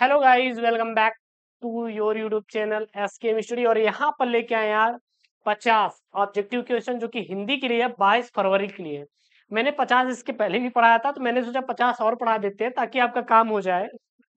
hello guys welcome back to your YouTube channel S K mystery और यहाँ पर लेके आए यार पचास ऑब्जेक्टिव क्वेश्चन जो कि हिंदी के लिए बाईस फरवरी के लिए मैंने पचास इसके पहले भी पढ़ाया था तो मैंने सोचा पचास और पढ़ा देते हैं ताकि आपका काम हो जाए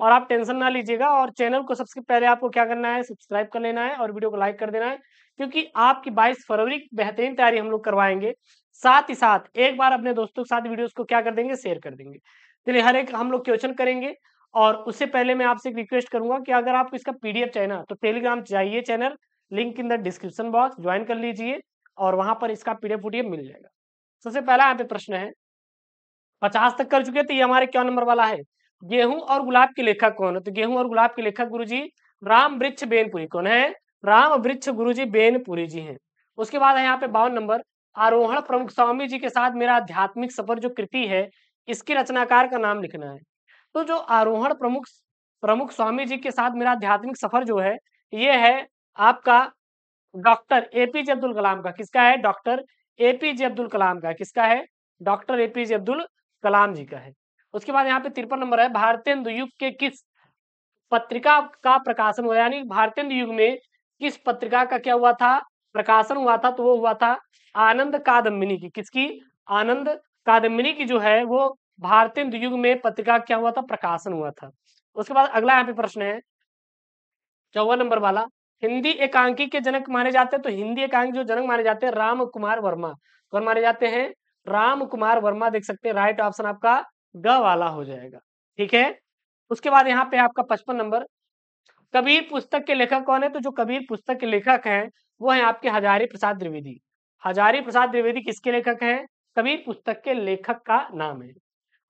और आप टेंशन ना लीजिएगा और चैनल को सबसे पहले आपको क्या करना है सब्सक्राइब कर लेना है और वीडियो को लाइक कर देना है क्योंकि आपकी बाईस फरवरी की बेहतरीन तैयारी हम लोग करवाएंगे साथ ही साथ एक बार अपने दोस्तों के साथ वीडियोस को क्या कर देंगे शेयर कर देंगे चलिए हर एक हम लोग क्वेश्चन करेंगे और उससे पहले मैं आपसे एक रिक्वेस्ट करूंगा कि अगर आपको इसका पीडीएफ चाहिए ना तो टेलीग्राम चाहिए channel link in the description box join कर लीजिए और वहां पर इसका पीडीएफ पीडीएफ मिल जाएगा सबसे पहला यहाँ पे प्रश्न है पचास तक कर चुके थे तो ये हमारे क्या नंबर वाला है गेहूं और गुलाब के लेखक कौन है तो गेहूं और गुलाब के लेखक गुरु जी राम वृक्ष बेनपुरी कौन है राम वृक्ष गुरु जी बेनपुरी जी हैं उसके बाद है यहाँ पे बावन नंबर आरोहण प्रमुख स्वामी जी के साथ मेरा आध्यात्मिक सफर जो कृति है इसके रचनाकार का नाम लिखना है तो जो आरोहण प्रमुख प्रमुख स्वामी जी के साथ मेरा आध्यात्मिक सफर जो है ये है आपका डॉक्टर एपीजे अब्दुल कलाम का किसका है डॉक्टर एपीजे अब्दुल कलाम का किसका है डॉक्टर एपीजे अब्दुल कलाम जी का है उसके बाद यहाँ पे तिरपन नंबर है भारतेंदु युग के किस पत्रिका का प्रकाशन हुआ यानी भारतेंदु युग में किस पत्रिका का क्या हुआ था प्रकाशन हुआ था तो वो हुआ था आनंद कादम्बिनी की किसकी आनंद कादम्बिनी की जो है वो भारतीय युग में पत्रिका क्या हुआ था प्रकाशन हुआ था उसके बाद अगला यहाँ पे प्रश्न है चौवन नंबर वाला हिंदी एकांकी के जनक माने जाते हैं तो हिंदी एकांकी जो जनक माने जाते हैं राम कुमार वर्मा कौन माने जाते हैं राम कुमार वर्मा देख सकते हैं राइट ऑप्शन आपका ग वाला हो जाएगा ठीक है उसके बाद यहाँ पे आपका पचपन नंबर कबीर पुस्तक के लेखक कौन है तो जो कबीर पुस्तक के लेखक हैं वो है आपके हजारी प्रसाद द्विवेदी हजारी प्रसाद द्विवेदी किसके लेखक हैं कबीर पुस्तक के लेखक का नाम है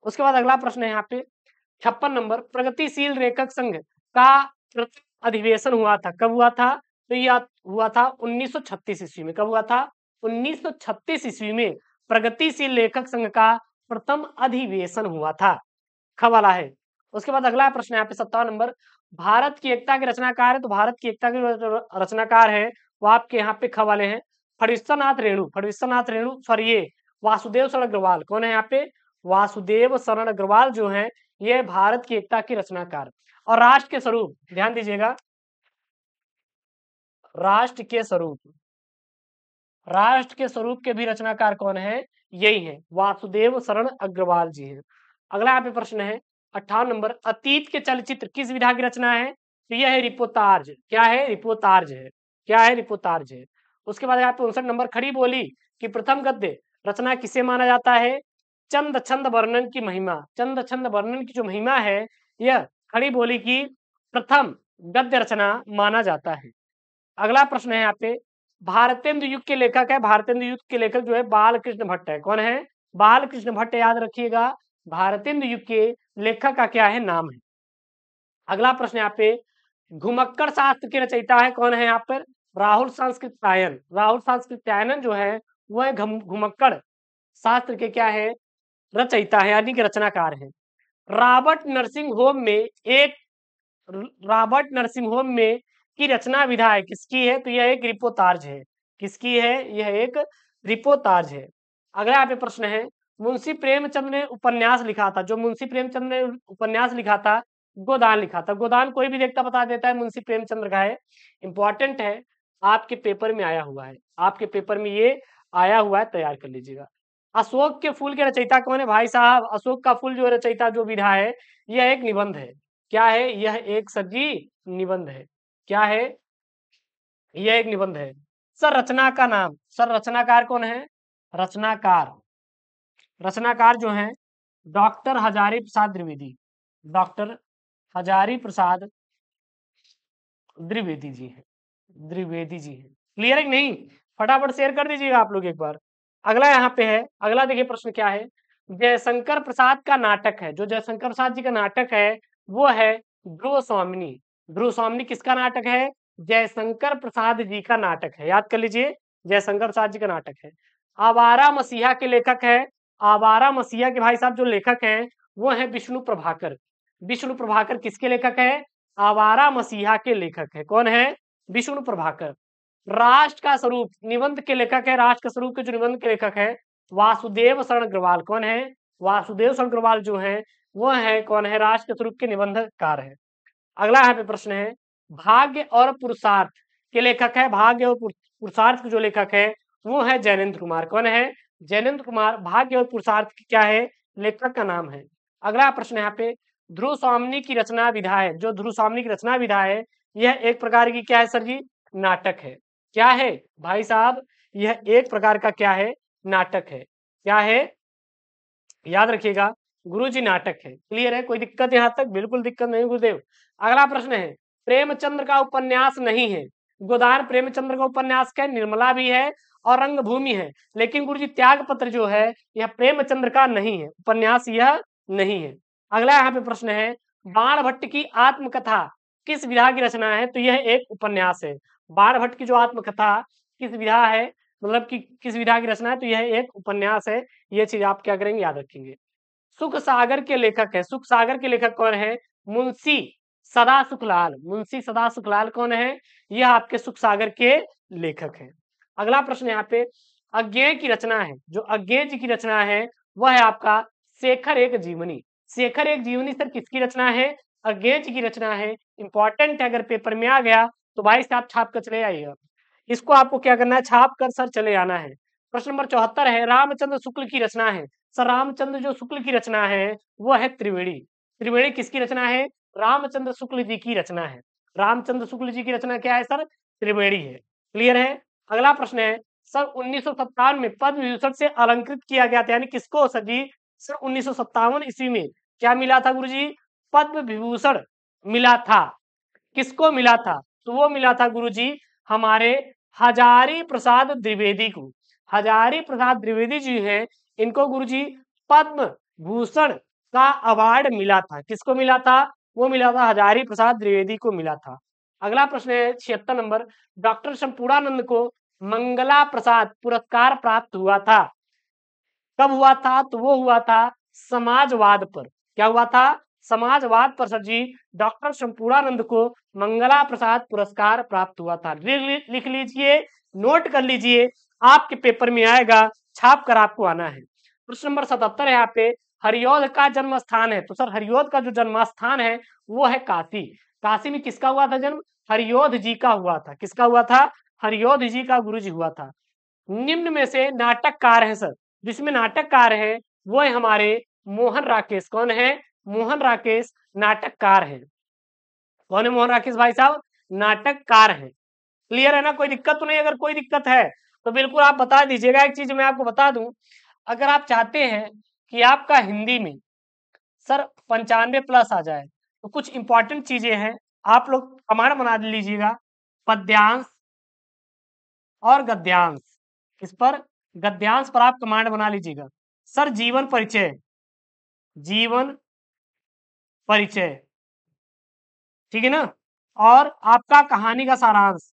उसके बाद अगला प्रश्न है यहाँ पे छप्पन नंबर प्रगतिशील लेखक संघ का प्रथम अधिवेशन हुआ था कब हुआ था तो यह हुआ था 1936 ईस्वी में कब हुआ था 1936 ईस्वी में प्रगतिशील लेखक संघ का प्रथम अधिवेशन हुआ था खबाला है उसके बाद अगला प्रश्न यहाँ पे सत्तावन नंबर भारत की एकता के रचनाकार है तो भारत की एकता के रचनाकार है वो आपके यहाँ पे खबाले हैं फड़ीश्वरनाथ रेणु फड़ीश्वरनाथ रेणु सॉरी ये वासुदेव अग्रवाल कौन है यहाँ पे वासुदेव शरण अग्रवाल जो हैं ये भारत की एकता के रचनाकार और राष्ट्र के स्वरूप ध्यान दीजिएगा राष्ट्र के स्वरूप राष्ट्र के स्वरूप के भी रचनाकार कौन है यही है वासुदेव शरण अग्रवाल जी हैं अगला यहाँ पे प्रश्न है अट्ठावन नंबर अतीत के चलचित्र किस विधा की रचना है तो यह है रिपोतार्ज क्या है रिपोतार्ज है क्या है रिपोतार्ज है उसके बाद यहाँ पे उनसठ नंबर खड़ी बोली कि प्रथम गद्य रचना किसे माना जाता है चंद छंद वर्णन की महिमा चंद छंद वर्णन की जो महिमा है यह खड़ी बोली की प्रथम गद्य रचना माना जाता है अगला प्रश्न है यहाँ पे भारतेंद्र युग के लेखक है भारतेंद्र युग के लेखक जो है बाल कृष्ण भट्ट है कौन है बाल कृष्ण भट्ट याद रखिएगा भारतेंद्र युग के लेखक का क्या है नाम है अगला प्रश्न यहाँ पे घुमक्कड़ शास्त्र के रचयिता है कौन है यहाँ पर राहुल सांस्कृत्यायन राहुल सांस्कृत्यायन जो है वह घुमक्कड़ शास्त्र के क्या है रचयिता है यानी कि रचनाकार है रॉबर्ट नर्सिंग होम में एक रॉबर्ट नर्सिंग होम में की रचना विधा है किसकी है तो यह एक रिपोतार्ज है किसकी है यह एक रिपोतार्ज है अगला आप प्रश्न है मुंशी प्रेमचंद ने उपन्यास लिखा था जो मुंशी प्रेमचंद ने उपन्यास लिखा था गोदान लिखा था गोदान कोई भी देखता बता देता है मुंशी प्रेमचंद्र का है इंपॉर्टेंट है आपके पेपर में आया हुआ है आपके पेपर में ये आया हुआ है तैयार कर लीजिएगा अशोक के फूल के रचयिता कौन है भाई साहब अशोक का फूल जो रचयिता जो विधा है यह एक निबंध है क्या है यह एक सर जी निबंध है क्या है यह एक निबंध है सर रचना का नाम सर रचनाकार कौन है रचनाकार रचनाकार जो है डॉक्टर हजारी प्रसाद द्विवेदी डॉक्टर हजारी प्रसाद द्विवेदी जी है द्विवेदी जी है क्लियर है नहीं फटाफट शेयर कर दीजिएगा आप लोग एक बार अगला यहाँ पे है अगला देखिए प्रश्न क्या है जयशंकर प्रसाद का नाटक है जो जयशंकर प्रसाद जी का नाटक है वो है ध्रुव स्वामिनी ध्रुव स्वामिनी किसका नाटक है जयशंकर प्रसाद जी का नाटक है याद कर लीजिए जयशंकर प्रसाद जी का नाटक है आवारा मसीहा के लेखक है आवारा मसीहा के भाई साहब जो लेखक है वो है विष्णु प्रभाकर विष्णु प्रभाकर किसके लेखक है आवारा मसीहा के लेखक है कौन है विष्णु प्रभाकर राष्ट्र का स्वरूप निबंध के लेखक है राष्ट्र का स्वरूप के जो निबंध के लेखक है वासुदेव शरण अग्रवाल कौन है वासुदेव शरण अग्रवाल जो है वह है कौन है राष्ट्र के स्वरूप के निबंधकार है अगला यहाँ पे प्रश्न है भाग्य और पुरुषार्थ के लेखक है भाग्य और पुरुषार्थ के जो लेखक है वो है जैनेन्द्र कुमार कौन है जैनेन्द्र कुमार भाग्य और पुरुषार्थ क्या है लेखक का नाम है अगला प्रश्न यहाँ पे ध्रुव स्वामी की रचना विधा है जो ध्रुव स्वामी की रचना विधा है यह एक प्रकार की क्या है सर जी नाटक है क्या है भाई साहब यह एक प्रकार का क्या है नाटक है क्या है याद रखिएगा गुरुजी नाटक है क्लियर है कोई दिक्कत यहाँ तक बिल्कुल दिक्कत नहीं गुरुदेव अगला प्रश्न है प्रेमचंद्र का उपन्यास नहीं है गोदान प्रेमचंद्र का उपन्यास क्या निर्मला भी है और रंगभूमि है लेकिन गुरु जी त्याग पत्र जो है यह प्रेमचंद्र का नहीं है उपन्यास यह नहीं है अगला यहाँ पे प्रश्न है बाण भट्ट की आत्मकथा किस विधा की रचना है तो यह एक उपन्यास है बाढ़ भट्ट की जो आत्मकथा किस विधा है मतलब कि किस विधा की रचना है तो यह एक उपन्यास है ये चीज आप क्या करेंगे याद रखेंगे सुख सागर के लेखक है सुख सागर के लेखक कौन है मुंशी सदा सुखलाल मुंशी सदा सुखलाल कौन है यह आपके सुख सागर के लेखक है अगला प्रश्न यहाँ पे अज्ञेय की रचना है जो अज्ञेय जी की रचना है वह है आपका शेखर एक जीवनी शेखर एक जीवनी सर किसकी रचना है अज्ञेय जी की रचना है इंपॉर्टेंट है अगर पेपर में आ गया तो बाईस आप छाप कर चले आइएगा इसको आपको क्या करना है छाप कर सर चले आना है प्रश्न नंबर चौहत्तर है रामचंद्र शुक्ल की रचना है सर रामचंद्र जो शुक्ल की रचना है वो है त्रिवेणी त्रिवेणी किसकी रचना है रामचंद्र शुक्ल जी की रचना है रामचंद्र शुक्ल जी की रचना क्या है सर त्रिवेणी है क्लियर है अगला प्रश्न है सर उन्नीस में पद्म विभूषण से अलंकृत किया गया था यानी किसको सर जी सर उन्नीस ईस्वी में क्या मिला था गुरु जी पद्म विभूषण मिला था किसको मिला था तो वो मिला था गुरुजी हमारे हजारी प्रसाद द्विवेदी को हजारी प्रसाद द्विवेदी जी है इनको गुरुजी पद्म भूषण का अवार्ड मिला था किसको मिला था वो मिला था हजारी प्रसाद द्विवेदी को मिला था अगला प्रश्न है छिहत्तर नंबर डॉक्टर शंपूरानंद को मंगला प्रसाद पुरस्कार प्राप्त हुआ था कब हुआ था तो वो हुआ था समाजवाद पर क्या हुआ था समाजवाद पर सर जी डॉक्टर शंपूरानंद को मंगला प्रसाद पुरस्कार प्राप्त हुआ था लिख लीजिए नोट कर लीजिए आपके पेपर में आएगा छाप कर आपको आना है प्रश्न नंबर सतहत्तर यहाँ पे हरियोध का जन्म स्थान है तो सर हरियोध का जो जन्म स्थान है वो है काशी काशी में किसका हुआ था जन्म हरियोध जी का हुआ था किसका हुआ था हरियोध जी का गुरु जी हुआ था निम्न में से नाटककार है सर जिसमें नाटककार है वो है हमारे मोहन राकेश कौन है मोहन राकेश नाटककार हैं कौन है मोहन राकेश भाई साहब नाटककार हैं क्लियर है ना कोई दिक्कत तो नहीं अगर कोई दिक्कत है तो बिल्कुल आप बता दीजिएगा एक चीज मैं आपको बता दूं अगर आप चाहते हैं कि आपका हिंदी में सर पंचानवे प्लस आ जाए तो कुछ इंपॉर्टेंट चीजें हैं आप लोग प्रमाण बना लीजिएगा पद्यांश और गद्यांश इस पर गद्यांश पर आप कमांड बना लीजिएगा सर जीवन परिचय जीवन परिचय ठीक है ना और आपका कहानी का सारांश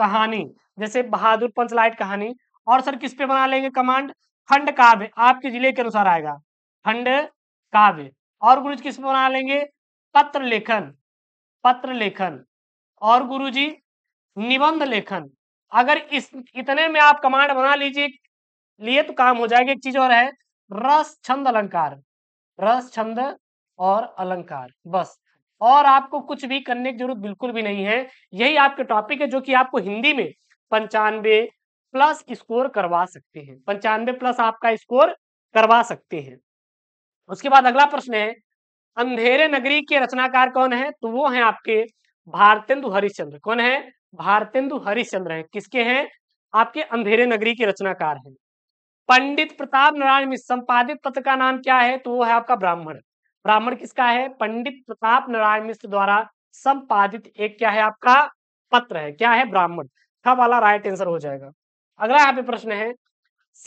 कहानी जैसे बहादुर पंचलाइट कहानी और सर किस पे बना लेंगे कमांड खंड काव्य आपके जिले के अनुसार आएगा खंड काव्य और गुरुजी किस पे बना लेंगे पत्र लेखन पत्र लेखन और गुरुजी निबंध लेखन अगर इस इतने में आप कमांड बना लीजिए लिए तो काम हो जाएगा एक चीज और है रस छंद अलंकार रस छंद और अलंकार बस और आपको कुछ भी करने की जरूरत बिल्कुल भी नहीं है यही आपके टॉपिक है जो कि आपको हिंदी में पंचानवे प्लस स्कोर करवा सकते हैं पंचानवे प्लस आपका स्कोर करवा सकते हैं उसके बाद अगला प्रश्न है अंधेरे नगरी के रचनाकार कौन है तो वो है आपके भारतेंदु हरिश्चंद्र कौन है भारतेंदु हरिश्चंद्र है किसके हैं आपके अंधेरे नगरी के रचनाकार हैं पंडित प्रताप नारायण मिश्र संपादित पत्र का नाम क्या है तो वो है आपका ब्राह्मण ब्राह्मण किसका है पंडित प्रताप नारायण मिश्र द्वारा संपादित एक क्या है आपका पत्र है क्या है ब्राह्मण था वाला राइट आंसर हो जाएगा अगला यहाँ पे प्रश्न है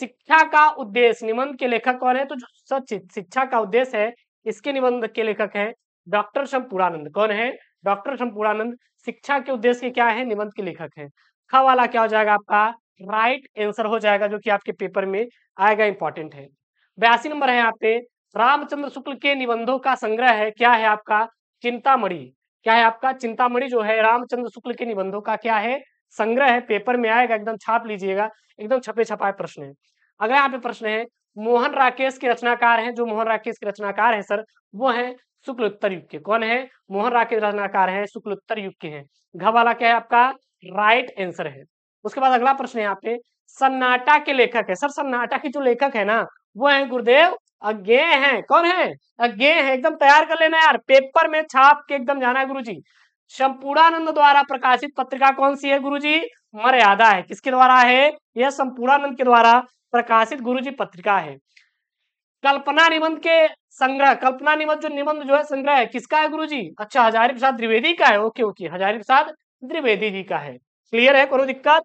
शिक्षा का उद्देश्य निबंध के लेखक कौन है तो जो सचित शिक्षा का उद्देश्य है इसके निबंध के लेखक है डॉक्टर शंपूरानंद कौन है डॉक्टर शंपूरानंद शिक्षा के उद्देश्य क्या है निबंध के लेखक है ख वाला क्या हो जाएगा आपका राइट आंसर हो जाएगा जो कि आपके पेपर में आएगा इंपॉर्टेंट है बयासी नंबर है यहाँ पे रामचंद्र शुक्ल के निबंधों का संग्रह है क्या है आपका चिंतामणि क्या है आपका चिंतामणि जो है रामचंद्र शुक्ल के निबंधों का क्या है संग्रह है पेपर में आएगा एकदम छाप लीजिएगा एकदम छपे छपाए प्रश्न है अगला यहाँ पे प्रश्न है मोहन राकेश के रचनाकार हैं जो मोहन राकेश के रचनाकार हैं सर वो हैं शुक्ल उत्तर युग के कौन है मोहन राकेश रचनाकार हैं शुक्ल उत्तर युग के हैं घर वाला क्या है आपका राइट आंसर है उसके बाद अगला प्रश्न है यहाँ पे सन्नाटा के लेखक है सर सन्नाटा के जो लेखक है ना वो है गुरुदेव अज्ञे हैं कौन है अज्ञे हैं एकदम तैयार कर लेना यार पेपर में छाप के एकदम जाना है गुरु जी संपूर्णानंद द्वारा प्रकाशित पत्रिका कौन सी है गुरु जी मर्यादा है किसके द्वारा है यह संपूर्णानंद के द्वारा प्रकाशित गुरु जी पत्रिका है कल्पना निबंध के संग्रह कल्पना निबंध जो निबंध जो है संग्रह है किसका है गुरु जी अच्छा हजारी प्रसाद द्विवेदी का है ओके ओके हजारी प्रसाद द्विवेदी जी का है क्लियर है कोई दिक्कत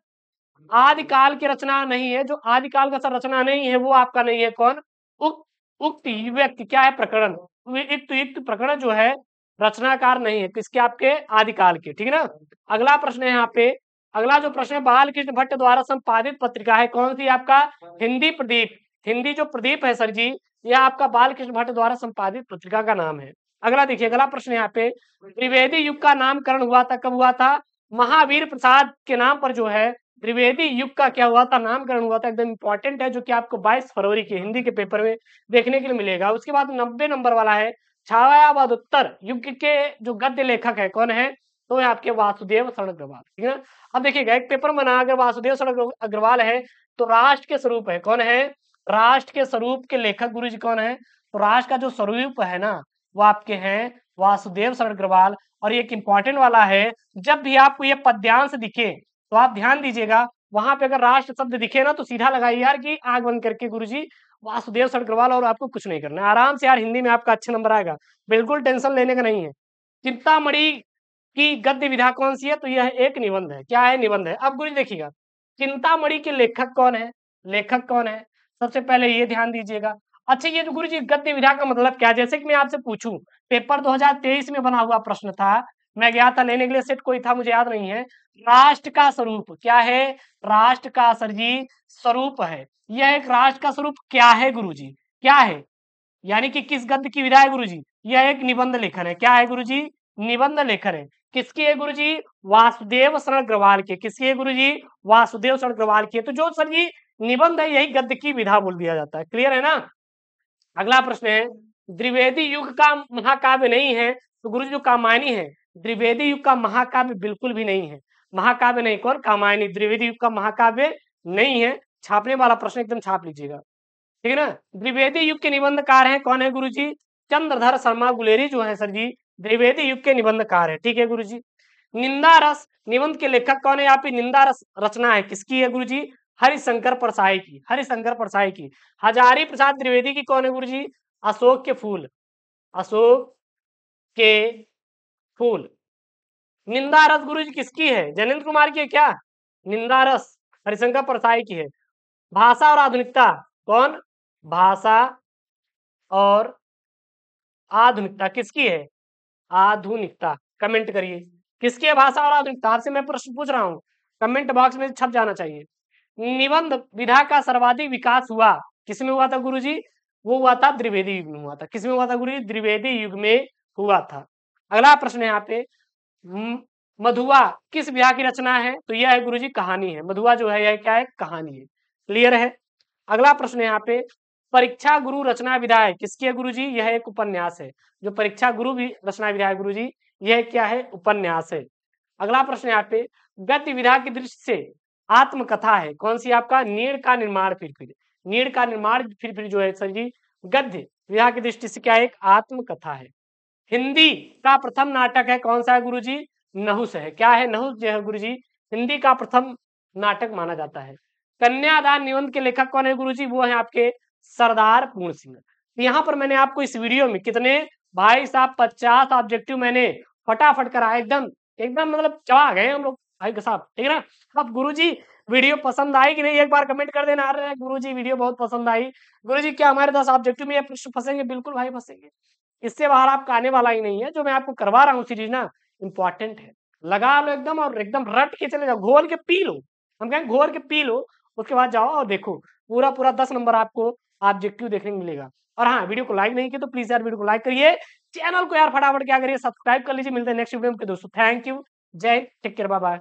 आदिकाल की रचना नहीं है जो आदिकाल का सर रचना नहीं है वो आपका नहीं है कौन उक्त उक्त व्यक्ति क्या है प्रकरण युक्त तो युक्त तो प्रकरण जो है रचनाकार नहीं है किसके आपके आदिकाल के ठीक है ना अगला प्रश्न है यहाँ पे अगला जो प्रश्न है बाल कृष्ण भट्ट द्वारा संपादित पत्रिका है कौन सी आपका हिंदी प्रदीप हिंदी जो प्रदीप है सर जी यह आपका बाल कृष्ण भट्ट द्वारा संपादित पत्रिका का नाम है अगला देखिए अगला प्रश्न यहाँ पे त्रिवेदी युग का नामकरण हुआ था कब हुआ था महावीर प्रसाद के नाम पर जो है त्रिवेदी युग का क्या हुआ था नामकरण हुआ था एकदम इंपॉर्टेंट है जो कि आपको 22 फरवरी के हिंदी के पेपर में देखने के लिए मिलेगा उसके बाद 90 नंबर वाला है छावायाबाद उत्तर युग के जो गद्य लेखक है कौन है तो है आपके वासुदेव शरण अग्रवाल ठीक है अब देखिएगा एक पेपर बना अगर वासुदेव शरण अग्रवाल है तो राष्ट्र के स्वरूप है कौन है राष्ट्र के स्वरूप के लेखक गुरु जी कौन है तो राष्ट्र का जो स्वरूप है ना वो आपके हैं वासुदेव शरण अग्रवाल और एक इंपॉर्टेंट वाला है जब भी आपको ये पद्यांश दिखे तो आप ध्यान दीजिएगा वहां पे अगर राष्ट्र शब्द दिखे ना तो सीधा लगाइए यार कि आग बंद करके गुरु जी वासुदेव सड़करवाल और आपको कुछ नहीं करना आराम से यार हिंदी में आपका अच्छा नंबर आएगा बिल्कुल टेंशन लेने का नहीं है चिंतामढ़ी की गद्य विधा कौन सी है तो यह एक निबंध है क्या है निबंध है अब गुरु देखिएगा चिंतामढ़ी के लेखक कौन है लेखक कौन है सबसे पहले ये ध्यान दीजिएगा अच्छा ये जो गुरु जी गद्य विधा का मतलब क्या जैसे कि मैं आपसे पूछूं पेपर 2023 में बना हुआ प्रश्न था मैं गया था लेने के लिए सेट कोई था मुझे याद नहीं है राष्ट्र का स्वरूप क्या है राष्ट्र का सर जी स्वरूप है यह एक राष्ट्र का स्वरूप क्या है गुरु जी क्या है यानी कि किस गद्य की विधा है गुरु जी यह एक निबंध लेखन है क्या है गुरु जी निबंध लेखन है किसकी है गुरु जी वासुदेव शरण अग्रवाल के किसकी है गुरु जी वासुदेव शरण अग्रवाल की तो जो सर जी निबंध है यही गद्य की विधा बोल दिया जाता है क्लियर है ना अगला प्रश्न है द्विवेदी युग का महाकाव्य नहीं है तो गुरु जी जो कामायनी है द्विवेदी युग का महाकाव्य बिल्कुल भी नहीं है महाकाव्य नहीं कौन कामायनी द्विवेदी युग का महाकाव्य नहीं है छापने वाला प्रश्न एकदम छाप लीजिएगा ठीक है ना द्विवेदी युग के निबंधकार हैं कौन है गुरु जी चंद्रधर शर्मा गुलेरी जो है सर जी द्विवेदी युग के निबंधकार है ठीक है गुरु जी निंदा रस निबंध के लेखक कौन है यहाँ पे निंदा रस रचना है किसकी है गुरु जी हरिशंकर प्रसाई की हरिशंकर परसाई की हजारी प्रसाद त्रिवेदी की कौन है गुरु जी अशोक के फूल अशोक के फूल निंदा रस गुरु जी किसकी है जनेन्द्र कुमार की है क्या निंदा रस हरिशंकर परसाई की है भाषा और आधुनिकता कौन भाषा और आधुनिकता किसकी है आधुनिकता कमेंट करिए किसकी है भाषा और आधुनिकता आपसे मैं प्रश्न पूछ रहा हूँ कमेंट बॉक्स में छप जाना चाहिए निबंध विधा का सर्वाधिक विकास हुआ किसमें हुआ था गुरुजी वो हुआ था द्विवेदी युग में हुआ था किसमें हुआ था गुरु जी द्विवेदी युग में हुआ था अगला प्रश्न यहाँ पे मधुआ किस विवाह की रचना है तो यह है गुरु जी कहानी है मधुआ जो है यह क्या है कहानी है क्लियर है अगला प्रश्न यहाँ पे परीक्षा गुरु रचना विधायक किसकी है गुरु जी यह एक उपन्यास है जो परीक्षा गुरु भी रचना विधायक गुरु जी यह क्या है उपन्यास है अगला प्रश्न यहाँ पे गति विधा की दृष्टि से आत्मकथा है कौन सी आपका नीड़ का निर्माण फिर फिर नीड़ का निर्माण फिर फिर जो है सर जी गद्य विधा की दृष्टि से क्या एक आत्मकथा है हिंदी का प्रथम नाटक है कौन सा है गुरु जी नहुस है क्या है नहुस जो है गुरु जी हिंदी का प्रथम नाटक माना जाता है कन्यादान निबंध के लेखक कौन है गुरु जी वो है आपके सरदार पूर्ण सिंह तो यहाँ पर मैंने आपको इस वीडियो में कितने भाई साहब पचास ऑब्जेक्टिव मैंने फटाफट कराया एकदम एकदम मतलब चवा गए हम लोग भाई साहब ठीक है ना अब गुरु जी वीडियो पसंद आई कि नहीं एक बार कमेंट कर देना हैं गुरु जी वीडियो बहुत पसंद आई गुरु जी क्या हमारे दस ऑब्जेक्टिव में ये प्रश्न फंसेंगे बिल्कुल भाई फंसेंगे इससे बाहर आपका आने वाला ही नहीं है जो मैं आपको करवा रहा हूँ सीरीज ना इंपॉर्टेंट है लगा लो एकदम और एकदम रट के चले जाओ घोर के पी लो हम कहें घोर के पी लो उसके बाद जाओ और देखो पूरा पूरा दस नंबर आपको ऑब्जेक्टिव देखने को मिलेगा और हाँ वीडियो को लाइक नहीं किया तो प्लीज यार वीडियो को लाइक करिए चैनल को यार फटाफट क्या करिए सब्सक्राइब कर लीजिए मिलते हैं नेक्स्ट वीडियो में दोस्तों थैंक यू जय टेक केयर बाय